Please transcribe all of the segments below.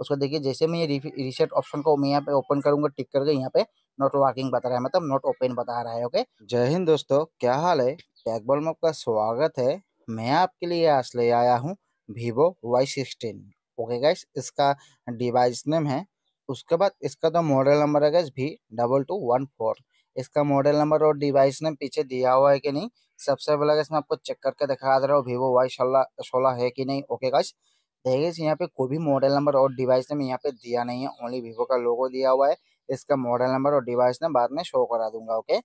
उसको देखिए जैसे मैं ये रिसेट ऑप्शन को मैं यहाँ पे ओपन करूंगा टिक करके यहाँ पे नॉट वर्किंग बता रहा है मतलब नॉट ओपन बता रहा है ओके जय हिंद दोस्तों क्या हाल है टैगबॉल में आपका स्वागत है मैं आपके लिए आज ले आया हूँ Vivo Y sixteen okay guys इसका डिवाइस नेम है उसके बाद इसका तो मॉडल नंबर है गैस भी डबल टू वन फोर इसका मॉडल नंबर और डिवाइस नेम पीछे दिया हुआ है कि नहीं सबसे पहले गैस मैं आपको चेक करके दिखा दे रहा हूँ वीवो वाई सोलह सोलह है कि नहीं ओके गैस देखिए यहाँ पे कोई भी मॉडल नंबर और डिवाइस नेम यहाँ पे दिया नहीं है ओनली वीवो का लोगो दिया हुआ है इसका मॉडल नंबर और डिवाइस नेम बाद में शो करा दूंगा ओके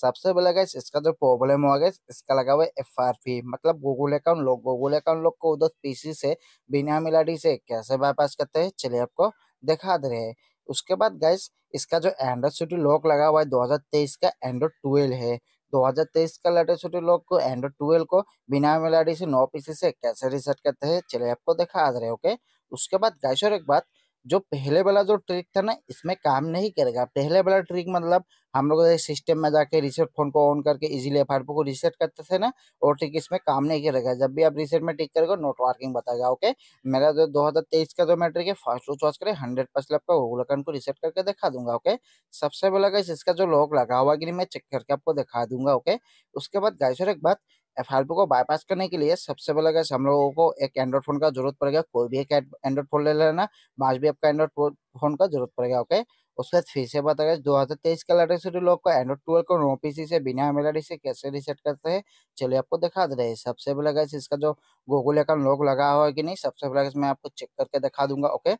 सबसे पहले गए इसका जो प्रॉब्लम हुआ गया इसका लगा हुआ है एफ आर पी मतलब Google account lock Google account lock को उधर पीसी से बिना मिलाडी से कैसे बाईपास करते हैं चलिए आपको दिखा दे रहे हैं उसके बाद गैस इसका जो एंड्रॉइड सिटी लॉक लगा हुआ है 2023 का एंड्रॉइड 12 है 2023 का लेटेस्ट छोटे लोग को एंड्रॉइड ट्वेल्व को बिना मेल डी से नौ पीसी से कैसे रिसेट करते हैं चलिए आपको दिखा आज रहे ओके उसके बाद गाइस और एक बात जो पहले वाला जो ट्रिक था ना इसमें काम नहीं करेगा पहले वाला ट्रिक मतलब हम लोग सिस्टम में जाके रिसेट फोन को ऑन करके इजीली एफ को रिसेट करते थे ना और ट्रिक इसमें काम नहीं करेगा जब भी आप रिसेट में टिक करोगे नोट वर्किंग बताएगा ओके मेरा जो 2023 का जो मैं ट्रिक है फर्स्ट वो चॉइस करें हंड्रेड परसेंट आपका गूगल को रिसेट करके दिखा दूंगा ओके सबसे पहला गाइस इसका जो लॉक लगा हुआ कि मैं चेक करके आपको दिखा दूंगा ओके उसके बाद गाइस और एक बात एफ को बाईपास करने के लिए सबसे पहले कैसे हम लोगों को एक एंड्रॉइड फोन का जरूरत पड़ेगा कोई भी एक एंड्रॉइड फोन ले लेना मार्च भी आपका एंड्रॉइड फोन का जरूरत पड़ेगा ओके उसके बाद फिर से बता गया दो हजार तेईस का सीडी लोग को एंड्रॉइड ट्वेल्व को नो पीसी से बिना एमएलआईडी से कैसे रिसेट करते हैं चलिए आपको दिखा दे रहे हैं सबसे पहले कैसे इसका जो गूगल अकाउंट लॉक लगा हुआ है कि नहीं सबसे पहले मैं आपको चेक करके दिखा दूंगा ओके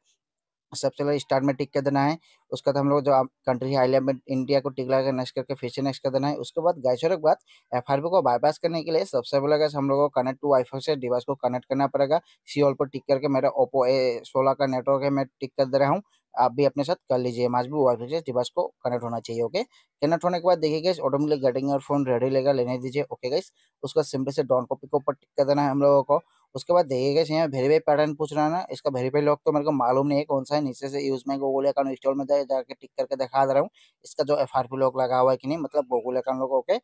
सबसे पहले स्टार्ट में टिक कर देना है उसके बाद हम लोग जो कंट्री है लेवल इंडिया को टिक लगा नेक्स्ट करके फिर से नेक्स्ट कर देना है उसके बाद गैस के बाद एफ को बाईपास करने के लिए सबसे पहले गैस हम लोग को कनेक्ट टू वाईफाई से डिवाइस को कनेक्ट करना पड़ेगा सी ऑल पर टिक करके मेरा ओप्पो ए सोलह का नेटवर्क है मैं टिक कर दे रहा हूँ आप भी अपने साथ कर लीजिए माज भी वाईफाई डिवाइस को कनेक्ट होना चाहिए ओके कनेक्ट होने के बाद देखिए गैस ऑटोमेटिक गटिंग और फोन रेडी लेगा लेने दीजिए ओके गैस उसका सिंपल से डॉन कॉपी के ऊपर टिक कर देना है हम लोगों को उसके बाद देखिए गैस यहाँ वेरीफाई पैटर्न पूछ रहा है ना इसका वेरीफाई लॉक तो मेरे को मालूम नहीं है कौन सा है नीचे से यूज में गूगल अकाउंट इंस्टॉल में जाकर टिक करके दिखा दे रहा हूँ इसका जो एफ लॉक लगा हुआ है कि नहीं मतलब गूगल अकाउंट लॉक ओके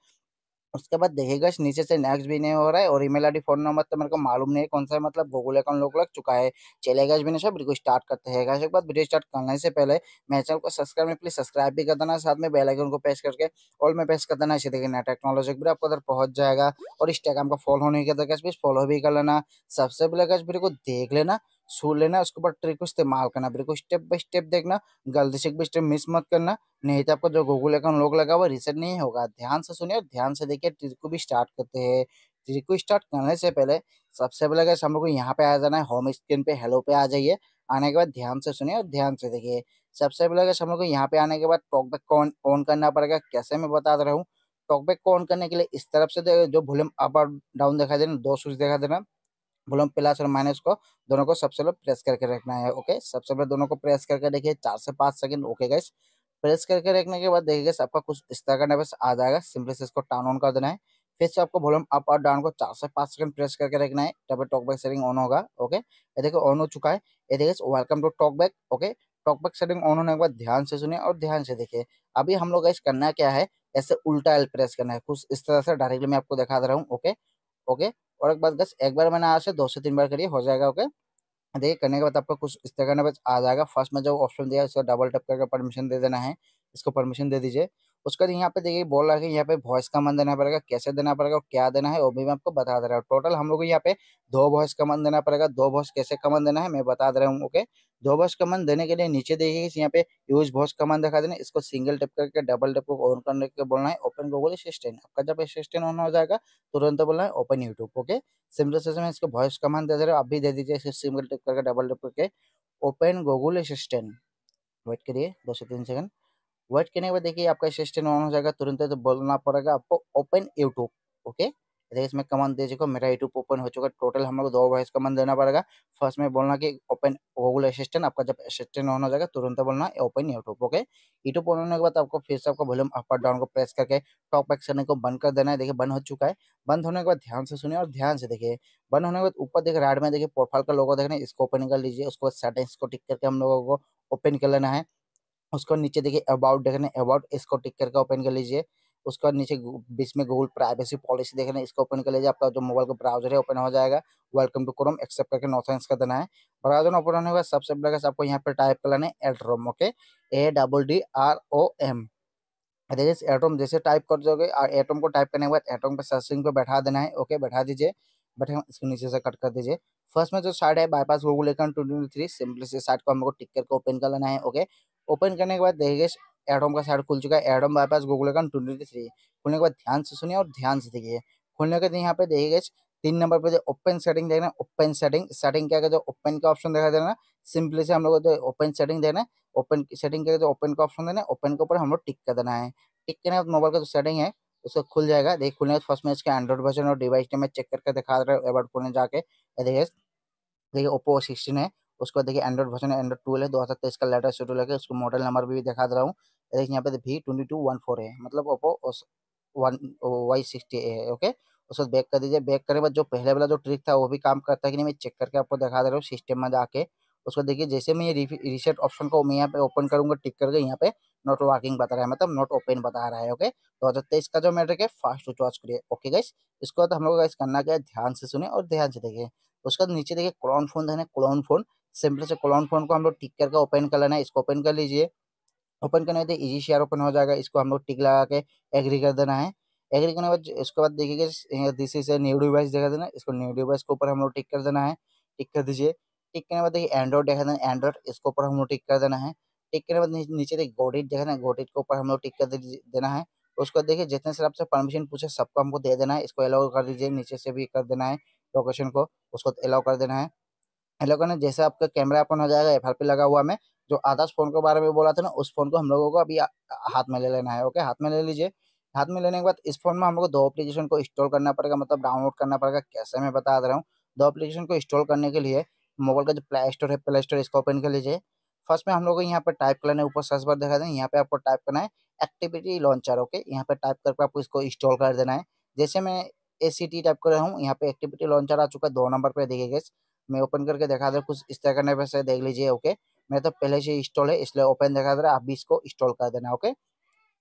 उसके बाद देखेगा नीचे से नेक्स्ट भी नहीं हो रहा है और ईमेल आईडी फोन नंबर तो मेरे को मालूम नहीं है कौन सा मतलब गूगल अकाउंट लोग लग चुका है चलेगा भी नहीं सब वीडियो स्टार्ट करते हैं एक बार वीडियो स्टार्ट करने से पहले मेरे चैनल को सब्सक्राइब में प्लीज सब्सक्राइब भी कर देना साथ में बेलाइकन को प्रेस करके ऑल में प्रेस कर देना इसे देखिए नया टेक्नोलॉजी भी आपको उधर पहुंच जाएगा और इंस्टाग्राम का फॉलो होने के कैश फॉलो भी कर लेना सबसे पहले कैश वीडियो को देख लेना छू लेना उसके ऊपर ट्रिक इस्तेमाल करना बिल्कुल को स्टेप बाय स्टेप देखना गलती से एक भी स्टेप मिस मत करना नहीं तो आपका जो गूगल अकाउंट लोग लगा हुआ रिसेट नहीं होगा ध्यान से सुनिए और ध्यान से देखिए ट्रिक को भी स्टार्ट करते हैं ट्रिक को स्टार्ट करने से पहले सबसे पहले अगर हम लोग को यहाँ पे आ जाना है होम स्क्रीन पे हेलो पे आ जाइए आने के बाद ध्यान से सुनिए और ध्यान से देखिए सबसे पहले अगर हम लोग को यहाँ पे आने के बाद टॉकबैक को ऑन करना पड़ेगा कैसे मैं बता रहा हूँ टॉकबैक को ऑन करने के लिए इस तरफ से जो वॉल्यूम अप और डाउन दिखा देना दो स्विच दिखा देना वॉल्यूम प्लस और माइनस को दोनों को सबसे पहले प्रेस करके रखना है ओके सबसे पहले दोनों को प्रेस करके देखिए चार से पाँच सेकंड ओके गैस प्रेस करके रखने के बाद देखिए आपका कुछ इस तरह का नर्वस आ जाएगा सिंपली से इसको टर्न ऑन कर देना है फिर से आपको वॉल्यूम अप और डाउन को चार से पाँच सेकंड प्रेस करके रखना है तब टॉक बैक सेटिंग ऑन होगा ओके ये देखिए ऑन हो चुका है ये देखिए welcome to talk back okay talk back setting on होने के बाद ध्यान से सुनिए और ध्यान से देखिए अभी हम लोग गैस करना क्या है ऐसे उल्टा एल प्रेस करना है कुछ इस तरह से डायरेक्टली मैं आपको दिखा दे रहा हूँ ओके ओके और एक बात गस एक बार मैंने आज से दो से तीन बार करिए हो जाएगा ओके देखिए करने के बाद आपको कुछ इस तरह करने बस आ जाएगा फर्स्ट में जो ऑप्शन दिया है उसका डबल टप करके परमिशन दे देना है इसको परमिशन दे दीजिए उसके बाद तो यहाँ पे देखिए बोल रहा है यहाँ पे वॉइस कमांड देना पड़ेगा कैसे देना पड़ेगा और क्या देना है वो भी मैं आपको बता दे रहा हूँ टोटल हम लोग यहाँ पे दो वॉइस कमांड देना पड़ेगा दो वॉइस कैसे कमांड देना है मैं बता दे रहा हूँ ओके दो वॉइस कमांड देने के लिए नीचे देखिए यहाँ पे यूज वॉइस कमांड दिखा देना इसको सिंगल टेप करके डबल टेप को ऑन करने के बोलना है ओपन गूगल असिस्टेंट आपका जब असिस्टेंट ऑन हो जाएगा तुरंत बोलना है ओपन यूट्यूब ओके सिंपल से मैं इसको वॉइस कमांड दे दे रहा हूँ आप भी दे दीजिए सिंगल टेप करके डबल टेप करके ओपन गूगल असिस्टेंट वेट करिए दो से तीन सेकंड वर्ड करने के बाद देखिए आपका असिस्टेंट ऑन हो जाएगा तुरंत तो बोलना पड़ेगा आपको ओपन यूट्यूब ओके देखिए इसमें कमांड दे मेरा यूट्यूब ओपन हो चुका है टोटल हम लोग दो वॉइस कमांड देना पड़ेगा फर्स्ट में बोलना कि ओपन गूगल असिस्टेंट आपका जब असिस्टेंट ऑन हो जाएगा तुरंत बोलना open YouTube okay YouTube on होने के बाद आपको फिर से आपका वॉल्यूम अप और डाउन को प्रेस करके टॉप एक्स करने को बंद कर देना है देखिए बंद हो चुका है बंद होने के बाद ध्यान से सुनिए और ध्यान से देखिए बंद होने के बाद ऊपर देखिए राड में देखिए प्रोफाइल का लोगो देखना इसको ओपन कर लीजिए उसके बाद सेटिंग्स को टिक करके हम लोगों को ओपन कर लेना है उसको नीचे देखिए अबाउट देखने अबाउट इसको टिक करके ओपन कर लीजिए उसका नीचे बीच में गूगल प्राइवेसी पॉलिसी देखना इसको ओपन कर लीजिए आपका जो मोबाइल का ब्राउजर है ओपन हो जाएगा वेलकम टू क्रोम एक्सेप्ट करके नो थैंक्स का देना है ब्राउजर ओपन होने के बाद सबसे पहले आपको यहाँ पर टाइप कर लेना है Addrom okay A double D R O M देखिए एड्रोम जैसे टाइप कर दोगे और एटोम को टाइप करने के बाद एटोम पर सर्चिंग पे बैठा देना है ओके बैठा दीजिए बैठे इसको नीचे से कट कर दीजिए फर्स्ट में जो साइड है bypass Google account twenty three simply से साइड को हमको टिक करके ओपन कर लेना है ओके ओपन करने के बाद देखिए एडोम का साइड खुल चुका है एडोम हमारे पास गूगल अकाउंट ट्वेंटी थ्री खुलने के बाद ध्यान से सुनिए और ध्यान से देखिए खुलने के बाद यहाँ पे देखिए तीन नंबर पे जो ओपन सेटिंग देखना ओपन सेटिंग सेटिंग क्या जो ओपन का ऑप्शन देखा देना सिंपली से हम लोग ओपन सेटिंग देना है ओपन सेटिंग क्या जो ओपन का ऑप्शन देना है ओपन के ऊपर हम लोग टिक कर देना है टिक करने बाद मोबाइल का जो सेटिंग है उसको खुल जाएगा देखिए खुलने के फर्स्ट में इसका एंड्रॉइड वर्जन और डिवाइस मैं चेक करके दिखा रहा हूँ एवर्ड फोन जाके देखिए देखिए ओप्पो सिक्सटीन है उसको देखिए एंड्रॉइड वर्जन है एंड्रॉइड टूल है दो तो हज़ार तेईस का लेटेस्ट शेड्यूल है उसको मॉडल नंबर भी दिखा दे रहा हूँ देखिए यहाँ पे V twenty two one four है मतलब Oppo one Y sixty A है ओके उसको बैक कर दीजिए बैक करने के बाद जो पहले वाला जो ट्रिक था वो भी काम करता है कि नहीं मैं चेक करके आपको दिखा दे रहा हूँ सिस्टम में जाके उसको देखिए जैसे मैं ये रीसेट ऑप्शन को मैं यहाँ पे ओपन करूँगा टिक करके यहाँ पे नॉट वर्किंग बता रहा है मतलब नॉट ओपन बता रहा है ओके दो हज़ार तेईस का जो मैट्रिक है फास्ट चार्ज करिए ओके गाइस इसको बाद तो हम लोग गाइस करना क्या ध्यान से सुने और ध्यान से देखें उसके बाद नीचे देखिए क्लोन फोन देना क्लोन फोन सिंपल से कॉलम फोन को हम लोग टिक करके ओपन कर लेना है इसको ओपन कर लीजिए ओपन करने के बाद इजी शेयर ओपन हो जाएगा इसको हम लोग टिक लगा के एग्री कर देना है एग्री करने के बाद उसके बाद देखिएगा दिस इज न्यू डिवाइस देखा देना इसको न्यू डिवाइस के ऊपर हम लोग टिक कर देना है टिक कर दीजिए टिक करने के बाद देखिए एंड्रॉइड देखा देना एंड्रॉइड इसके ऊपर हम लोग टिक कर देना है टिक करने के बाद नीचे देखिए गोडिट देखा देना गोडिट के ऊपर हम लोग टिक कर देना है उसको देखिए जितने सर आपसे परमिशन पूछे सबको हमको दे देना है इसको अलाउ कर दीजिए नीचे से भी कर देना है लोकेशन को उसको अलाउ कर देना है हेलो करना जैसे आपका कैमरा अपन हो जाएगा एफ लगा हुआ में जो आदर्श फोन के बारे में बोला था ना उस फोन को हम लोगों को अभी हाथ में ले लेना है ओके हाथ में ले लीजिए हाथ में लेने के बाद इस फोन में हम लोग दो एप्लीकेशन को इंस्टॉल करना पड़ेगा मतलब डाउनलोड करना पड़ेगा कैसे मैं बता दे रहा हूँ दो एप्लीकेशन को इंस्टॉल करने के लिए मोबाइल का जो प्ले स्टोर है प्ले स्टोर इसको ओपन कर लीजिए फर्स्ट में हम लोग को यहाँ पर टाइप करना है ऊपर सर्च बार दिखा दें यहाँ पे आपको टाइप करना है एक्टिविटी लॉन्चर ओके यहाँ पे टाइप करके आपको इसको इंस्टॉल कर देना है जैसे मैं ए सी टी टाइप कर रहा हूँ यहाँ पे एक्टिविटी लॉन्चर आ चुका है दो नंबर पे देखेगा मैं ओपन करके दिखा दे कुछ इस तरह करने पर से देख लीजिए ओके मैं तो पहले से इंस्टॉल है इसलिए ओपन दिखा दे रहा है आप भी इसको इंस्टॉल कर देना ओके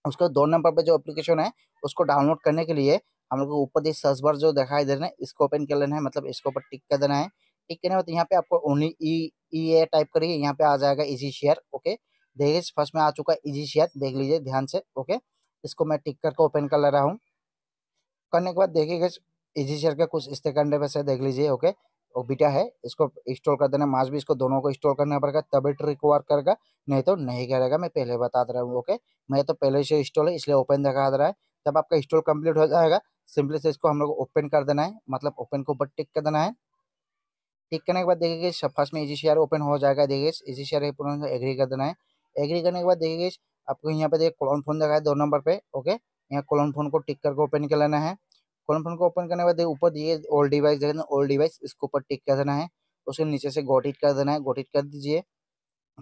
उसके दो नंबर पर जो एप्लीकेशन है उसको डाउनलोड करने के लिए हम लोग को ऊपर सर्च बार जो दिखाई दे रहे हैं इसको ओपन कर लेना है मतलब इसके ऊपर टिक कर देना है टिक करने बाद यहाँ पे आपको ओनली ई ई ए टाइप करिए यहाँ पे आ जाएगा इजी शेयर ओके देखिए फर्स्ट में आ चुका है इजी शेयर देख लीजिए ध्यान से ओके इसको मैं टिक करके ओपन कर ले रहा हूँ करने के बाद देखिए इजी शेयर का कुछ इस तरह पर देख लीजिए ओके और बीटा है इसको इंस्टॉल कर देना मास्क भी इसको दोनों को इंस्टॉल करना पड़ेगा तभी ट्रिक रिक्वायर करेगा नहीं तो नहीं करेगा मैं पहले बता दे रहा हूँ ओके मैं तो पहले से इंस्टॉल है इसलिए ओपन दिखा दे रहा है जब आपका इंस्टॉल कंप्लीट हो जाएगा सिंपली से इसको हम लोग ओपन कर देना है मतलब ओपन को ऊपर टिक कर देना है टिक करने के बाद देखिए फर्स्ट में इजी शेयर ओपन हो जाएगा देखिए इजी शेयर एग्री कर देना है एग्री करने के बाद देखिए आपको यहाँ पे देखिए कॉलोन फोन दिखा है दो नंबर पे ओके यहाँ कॉलोन फोन को टिक करके ओपन कर लेना है कॉलम फॉर्म को ओपन करने के बाद ऊपर ये ओल्ड डिवाइस देखें ओल्ड डिवाइस इसके ऊपर टिक कर देना है उसके नीचे से गोटिट कर देना है गोटिट कर दीजिए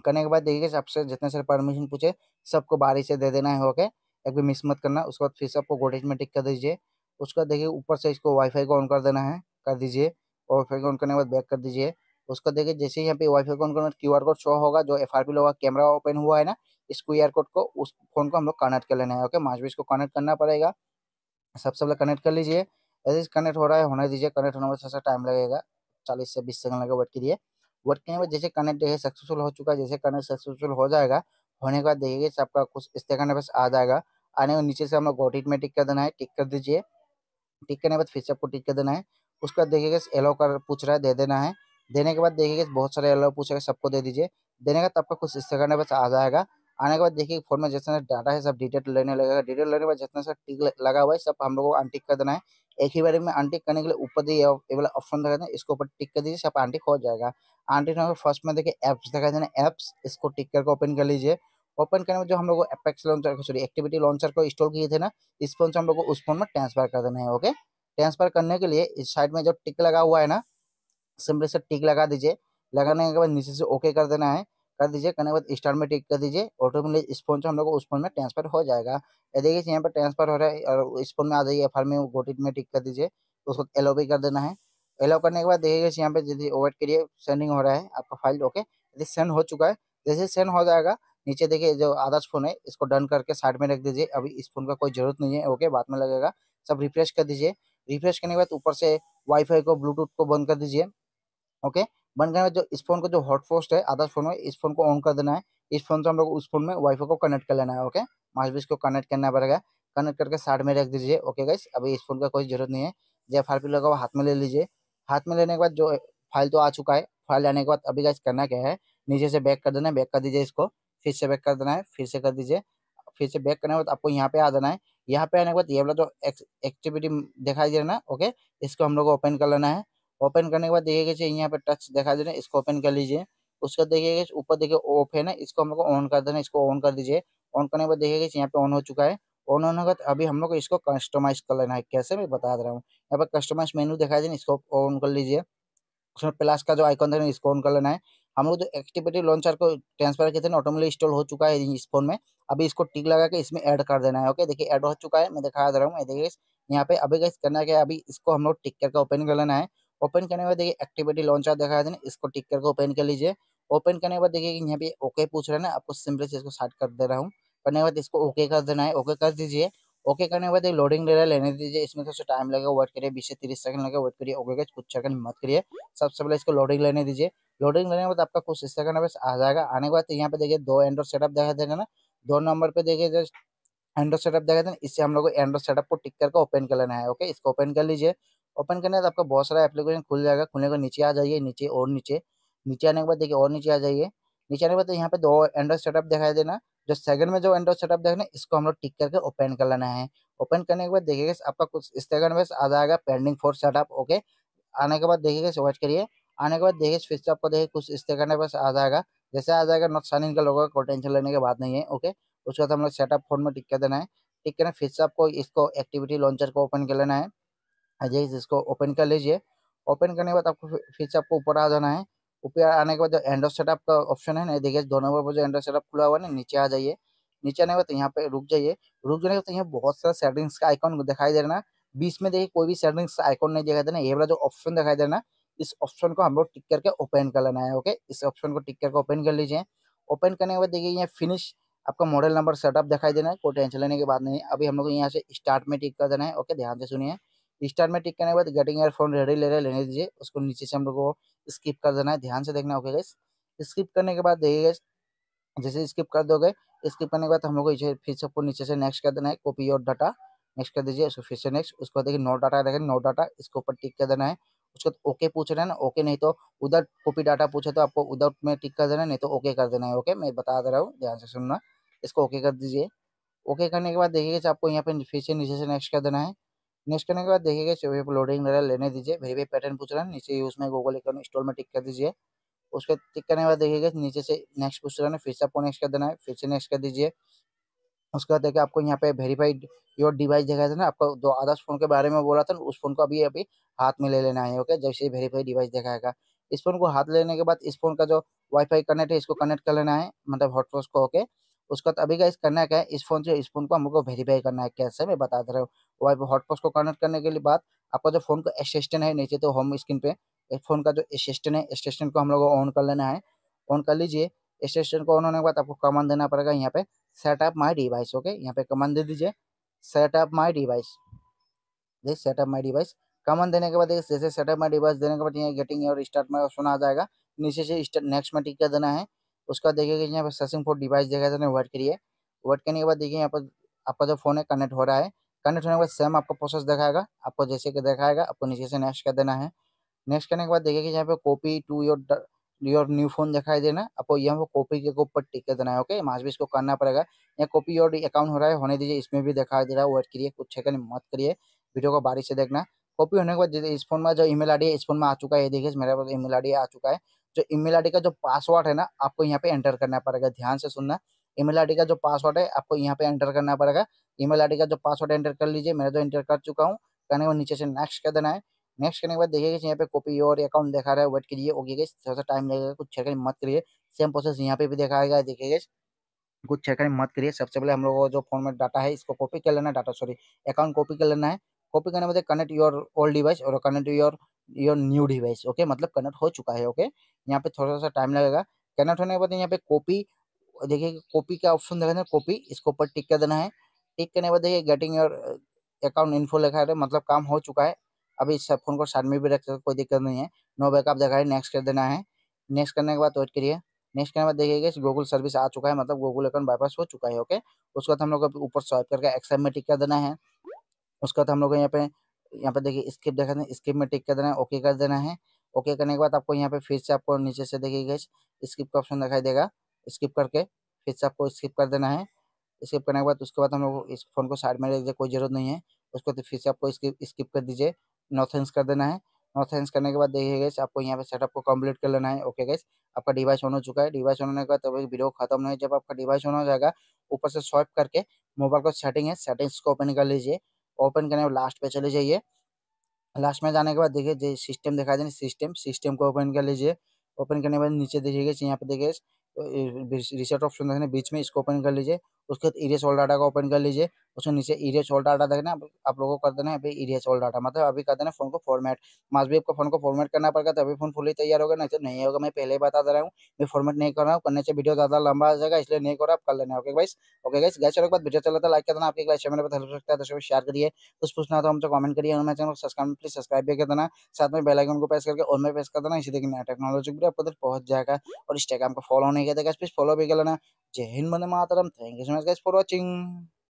करने के बाद देखिए आपसे जितने सारे परमिशन पूछे सबको बारी से दे देना है ओके एक भी मिस मत करना उसके बाद फिर से आपको गोटेज में टिक कर दीजिए उसके बाद देखिए ऊपर से इसको वाईफाई को ऑन कर देना है कर दीजिए वाईफाई को ऑन करने के बाद बैक कर दीजिए उसको देखिए जैसे ही यहाँ पे वाईफाई को ऑन करना क्यू कोड शो होगा जो F R P lock camera open हुआ है ना इस क्यू कोड को उस फोन को हम लोग कनेक्ट कर लेना है ओके माच भी इसको कनेक्ट करना पड़ेगा सबसे पहले कनेक्ट कर लीजिए ऐसे कनेक्ट हो रहा है होने दीजिए कनेक्ट होने में थोड़ा सा टाइम लगेगा चालीस से बीस सेकंड लगेगा वर्क कीजिए लिए करने के बाद जैसे कनेक्ट देखिए सक्सेसफुल हो चुका है जैसे कनेक्ट सक्सेसफुल हो जाएगा होने के बाद देखिए आपका कुछ इस तरह बस आ जाएगा आने के नीचे से हम लोग गोटिट में टिक कर देना है टिक कर दीजिए टिक करने के बाद फिर से आपको टिक कर देना है उसके बाद देखिएगा येलो कलर पूछ रहा है दे देना है देने के बाद देखिएगा बहुत सारे येलो पूछेगा सबको दे दीजिए देने का तब का कुछ इस तरह बस आ जाएगा आने के बाद देखिए फोन में जितना डाटा है सब डिटेल लेने लगेगा डिटेल लेने के बाद जितना सा टिक लगा हुआ है सब हम लोगों को अनटिक कर देना है एक ही बार में अनटिक करने के लिए ऊपर दिए ये वाला ऑप्शन दिखा देना इसके ऊपर टिक कर दीजिए सब अनटिक हो जाएगा अनटिक होने फर्स्ट में देखिए ऐप्स दिखा देना ऐप्स इसको टिक करके ओपन कर लीजिए ओपन करने में जो हम लोग Apex launcher sorry activity launcher को इंस्टॉल किए थे ना इस फोन से हम लोग को उस फोन में ट्रांसफर कर देना है ओके ट्रांसफर करने के लिए इस साइड में जो टिक लगा हुआ है ना सिंपली से टिक लगा दीजिए लगाने के बाद नीचे से ओके कर देना है कर दीजिए करने के बाद स्टार में टिक कर दीजिए ऑटोमेटिक इस फोन से हम लोग उस फोन में ट्रांसफर हो जाएगा ये देखिए यहाँ पर ट्रांसफर हो रहा है और इस फोन में आ जाइए एफ में गोटिट में टिक कर दीजिए तो उसको एलो भी कर देना है एलो करने के बाद देखिए यहाँ पे यदि ओवेट के लिए सेंडिंग हो रहा है आपका फाइल ओके यदि सेंड हो चुका है जैसे सेंड हो जाएगा नीचे देखिए जो आदर्श फोन है इसको डन करके साइड में रख दीजिए अभी इस फोन का कोई जरूरत नहीं है ओके बाद में लगेगा सब रिफ्रेश कर दीजिए रिफ्रेश करने के बाद ऊपर से वाईफाई को ब्लूटूथ को बंद कर दीजिए ओके बन गया जो इस फोन का जो हॉटपोस्ट है आदर्श फोन में इस फोन को ऑन कर देना है इस फोन से हम लोग उस फोन में वाईफाई को कनेक्ट कर लेना है ओके मास्टरपीस को कनेक्ट करना पड़ेगा कनेक्ट करके साइड में रख दीजिए ओके गाइस अभी इस फोन का कोई जरूरत नहीं है जे पी लगा हाथ में ले लीजिए हाथ में लेने के बाद जो फाइल तो आ चुका है फाइल लेने के बाद अभी गाइस करना क्या है नीचे से बैक कर देना है बैक कर दीजिए इसको फिर से बैक कर देना है फिर से कर दीजिए फिर से बैक करने के बाद आपको यहाँ पे आ जाना है यहाँ पे आने के बाद ये वाला जो एक्टिविटी दिखाई दे रहा है ना ओके इसको हम लोग ओपन कर लेना है ओपन करने के बाद देखिए चाहिए यहाँ पे टच दिखा दे रहे हैं इसको ओपन कर लीजिए उसका देखिएगा ऊपर देखिए ऑफ है ना इसको हम लोग ऑन कर देना इसको ऑन कर दीजिए ऑन करने के बाद देखिएगा यहाँ पे ऑन हो चुका है ऑन होने बाद अभी हम लोग इसको कस्टमाइज कर लेना है कैसे मैं बता दे रहा हूँ यहाँ पर कस्टमाइज मेन्यू दिखाई देना इसको ऑन कर लीजिए उसमें प्लस का जो आइकॉन देना इसको ऑन कर लेना है हम लोग जो एक्टिविटी लॉन्चर को ट्रांसफर किए थे ना ऑटोमेटिक इंस्टॉल हो चुका है इस फोन में अभी इसको टिक लगा के इसमें ऐड कर देना है ओके देखिए ऐड हो चुका है मैं दिखा दे रहा हूँ देखिए यहाँ पे अभी करना क्या है अभी इसको हम लोग टिक करके ओपन कर लेना है ओपन करने के बाद देखिए एक्टिविटी लॉन्चर देखा देना इसको टिक करके ओपन कर लीजिए ओपन करने के बाद देखिए यहाँ पे ओके पूछ रहे हैं आपको सिंपली से इसको स्टार्ट कर दे रहा हूँ करने के बाद इसको ओके कर देना है ओके कर दीजिए ओके करने के बाद लोडिंग ले रहा है लेने दीजिए इसमें थोड़ा टाइम लगेगा वेट करिए बीस से तीस सेकंड लगेगा वेट करिए ओके का कुछ सेकंड मत करिए सबसे पहले इसको लोडिंग लेने दीजिए लोडिंग लेने के बाद आपका कुछ सेकंड बस आ जाएगा आने के बाद यहाँ पे देखिए दो एंड्रॉइड सेटअप देखा देगा ना दो नंबर पे देखिए जस्ट एंड्रॉइड सेटअप देखा देना इससे हम लोग को एंड्रॉइड सेटअप को टिक करके ओपन कर लेना है ओके इसको ओपन कर लीजिए ओपन करने तो आपका बहुत सारा एप्लीकेशन खुल जाएगा खुलने के नीचे आ जाइए नीचे और नीचे नीचे आने के बाद देखिए और नीचे आ जाइए नीचे आने के बाद यहाँ पे दो एंड्रॉइड सेटअप दिखाई देना जो सेकंड में जो एंड्रॉइड सेटअप देखना इसको हम लोग टिक करके ओपन कर लेना है ओपन करने के बाद देखिएगा आपका कुछ इस सेकंड में आ जाएगा पेंडिंग फोर सेटअप ओके आने के बाद देखिएगा वॉच करिए आने के बाद देखिए फिर से आपको देखिए कुछ इस सेकंड में आ जाएगा जैसे आ जाएगा नॉट साइन इन का लोगों का कोई टेंशन लेने की बात नहीं है ओके उसके बाद हम लोग सेटअप फोन में टिक कर देना है टिक करना फिर से आपको इसको एक्टिविटी लॉन्चर को ओपन कर लेना है जैसे इसको ओपन कर लीजिए ओपन करने के बाद आपको फिर से आपको ऊपर आ जाना है ऊपर आने के बाद जो सेटअप का ऑप्शन है ना देखिए दो नंबर पर जो एंड्रो सेटअप खुला हुआ है ना नीचे आ जाइए नीचे आने के बाद यहाँ पे रुक जाइए रुक जाने के बाद यहाँ बहुत सारा सेटिंग्स का आइकॉन दिखाई दे रहा है बीच में देखिए कोई भी सेटिंग्स का आइकॉन नहीं दिखाई देना ये वाला जो ऑप्शन दिखाई देना इस ऑप्शन को हम लोग टिक करके ओपन कर लेना है ओके इस ऑप्शन को टिक करके ओपन कर लीजिए ओपन करने के बाद देखिए यहाँ फिनिश आपका मॉडल नंबर सेटअप दिखाई देना है कोई टेंशन लेने के बाद नहीं अभी हम लोग यहाँ से स्टार्ट में टिक कर देना है ओके ध्यान से सुनिए स्टार में टिक करने के बाद गेटिंग एयरफोन रेडी ले रहे लेने दीजिए उसको नीचे से हम लोग को स्किप कर देना है ध्यान से देखना ओके गैस स्किप करने के बाद देखिए जैसे स्किप कर दोगे स्किप करने के बाद हम लोग को फिर सबको नीचे से नेक्स्ट कर देना है कॉपी और डाटा नेक्स्ट कर दीजिए उसको फिर से नेक्स्ट उसको देखिए नो डाटा देखें नो डाटा इसके ऊपर टिक कर देना है उसको ओके पूछ रहे हैं ना ओके नहीं तो उधर कॉपी डाटा पूछे तो आपको उधर में टिक कर देना है नहीं तो ओके कर देना है ओके मैं बता दे रहा हूँ ध्यान से सुनना इसको ओके कर दीजिए ओके करने के बाद देखिए आपको यहाँ पे फिर से नीचे से नेक्स्ट कर देना है नेक्स्ट करने के बाद देखिएगा चौबीस पर लोडिंग वगैरह लेने दीजिए वेरीफाई पैटर्न पूछ रहा है नीचे यूज में गूगल अकाउंट इंस्टॉल में टिक कर दीजिए उसके टिक करने के बाद देखिएगा नीचे से नेक्स्ट पूछ रहा है फिर से आपको नेक्स्ट कर देना है फिर से नेक्स्ट कर दीजिए उसके बाद देखिए आपको यहाँ पे वेरीफाइड योर डिवाइस देखा था ना आपको दो आदर्श फोन के बारे में बोला था उस फोन को अभी अभी हाथ में ले लेना है ओके जैसे वेरीफाइड डिवाइस दिखाएगा इस फोन को हाथ लेने के बाद इस फोन का जो वाईफाई कनेक्ट है इसको कनेक्ट कर लेना है मतलब हॉटस्पॉट को होके उसका अभी का इस करना क्या है इस फोन से इस फोन को हमको वेरीफाई करना है कैसे मैं बता दे रहा हूँ वाई फाई हॉटपॉस को कनेक्ट करने के लिए बाद आपका जो फोन का असिस्टेंट है नीचे तो होम स्क्रीन पे फोन का जो असिस्टेंट है असिस्टेंट को हम लोग ऑन कर लेना है ऑन कर लीजिए असिस्टेंट को ऑन होने के बाद आपको कमान देना पड़ेगा यहाँ पे सेटअप माई डिवाइस ओके यहाँ पे कमान दे दीजिए setup my device set setup my device command देने के बाद जैसे सेटअप माई डिवाइस देने के बाद यहाँ गेटिंग और स्टार्ट में ऑप्शन आ जाएगा नीचे से नेक्स्ट में टिक कर देना है उसका देखिएगा यहाँ पर सर्चिंग फॉर डिवाइस देखा जाना वेट करिए वर्ट करने के बाद देखिए यहाँ पर आपका जो फोन है कनेक्ट हो रहा है कनेक्ट होने के बाद सेम आपको प्रोसेस दिखाएगा आपको जैसे कि दिखाएगा आपको नीचे से नेक्स्ट कर देना है नेक्स्ट करने के बाद देखिए कि यहाँ पे copy to your your new phone दिखाई देना आपको यहाँ पे कॉपी के ऊपर टिक देना है ओके माज भी इसको करना पड़ेगा यहाँ कॉपी और अकाउंट हो रहा है होने दीजिए इसमें भी दिखाई दे रहा है वेट करिए कुछ सेकंड मत करिए वीडियो को बारिश से देखना कॉपी होने के बाद इस फोन में जो ईमेल मेल है इस फोन में आ चुका है देखिए मेरे पास ई मेल आ चुका है जो ईमेल मेल का जो पासवर्ड है ना आपको यहाँ पे एंटर करना पड़ेगा ध्यान से सुनना ईमेल आईडी का जो पासवर्ड है आपको यहाँ पे एंटर करना पड़ेगा ईमेल आईडी का जो पासवर्ड एंटर कर लीजिए मैं तो एंटर कर चुका हूँ करने के बाद नीचे से नेक्स्ट कर देना है नेक्स्ट करने के बाद देखिए यहाँ पे कॉपी और अकाउंट दिखा रहा है वेट कीजिए ओके गई थोड़ा सा टाइम लगेगा कुछ छेड़ मत करिए सेम प्रोसेस यहाँ पे भी दिखाएगा देखिए गैस कुछ छेड़ मत करिए सबसे पहले हम लोगों को जो फोन में डाटा है इसको कॉपी कर लेना है डाटा सॉरी अकाउंट कॉपी कर लेना है कॉपी करने में कनेक्ट योर ओल्ड डिवाइस और connect your your new device okay मतलब कनेक्ट हो चुका है ओके यहाँ पे थोड़ा सा टाइम लगेगा कनेक्ट होने के बाद यहाँ पे कॉपी देखिए कॉपी का ऑप्शन देखा है कॉपी इसके ऊपर टिक कर देना है टिक करने के बाद देखिए गेटिंग योर अकाउंट इन्फो लिखा है मतलब काम हो चुका है अभी इस फोन को साइड में भी रख सकते कोई दिक्कत नहीं है नो बैकअप देखा है नेक्स्ट कर देना है नेक्स्ट करने के बाद वेट करिए नेक्स्ट करने के बाद देखिएगा गूगल सर्विस आ चुका है मतलब गूगल अकाउंट बाईपास हो चुका है ओके उसके बाद हम लोग ऊपर स्वाइप करके एक्सएम में टिक कर देना है उसके बाद हम लोग यहाँ पे यहाँ पे देखिए स्किप देखा देना स्किप में टिक कर देना है ओके कर देना है ओके करने के बाद आपको यहाँ पे फिर से आपको नीचे से देखिएगा स्किप का ऑप्शन दिखाई देगा स्किप करके फिर से आपको स्किप कर देना है स्किप करने के बाद उसके बाद हम लोग इस फोन को साइड में रख दीजिए कोई जरूरत नहीं है उसको तो फिर से आपको स्किप स्किप कर दीजिए नो थैंक्स कर देना है नो थैंक्स करने के बाद देखिए गैस आपको यहाँ पे सेटअप को कंप्लीट कर लेना है ओके गैस आपका डिवाइस ऑन हो चुका है डिवाइस ऑन होने के बाद तभी वीडियो खत्म है जब आपका डिवाइस ऑन हो जाएगा ऊपर से स्वाइप करके मोबाइल को सेटिंग है सेटिंग्स को ओपन कर लीजिए ओपन करने के लास्ट पे चले जाइए लास्ट में जाने के बाद देखिए जो सिस्टम दिखा देना सिस्टम सिस्टम को ओपन कर लीजिए ओपन करने के बाद नीचे देखिए यहाँ पे देखिए रिसेट ऑप्शन देखने बीच में इसको ओपन कर लीजिए उसके बाद इरेस ऑल डाटा का ओपन कर लीजिए उसके नीचे इरेस ऑल डाटा देखना आप लोगों को कर देना अभी इरेस ऑल डाटा मतलब अभी कर देना फोन को फॉर्मेट मास्क भी आपको फोन को फॉर्मेट करना पड़ेगा तभी फोन फुली तैयार होगा नहीं तो नहीं होगा मैं पहले ही बता दे रहा हूँ मैं फॉर्मेट नहीं कर रहा हूँ करने से वीडियो ज्यादा लंबा आ जाएगा इसलिए नहीं कर रहा आप कर लेना okay guys okay guys guys चलो बाद वीडियो चलता लाइक कर देना आपकी गाइस चैनल पर हेल्प सकता है दोस्तों शेयर करिए कुछ पूछना तो हमसे कमेंट करिए हमारे चैनल सब्सक्राइब प्लीज सब्सक्राइब भी कर देना साथ में बेलाइकन को प्रेस करके और में प्रेस कर देना इसी देखना टेक्नोलॉजी भी आपको पहुंच जाएगा और इंस्टाग्राम को फॉलो नहीं करते फॉलो भी कर लेना जय हिंद मन मातरम thank you much guys for watching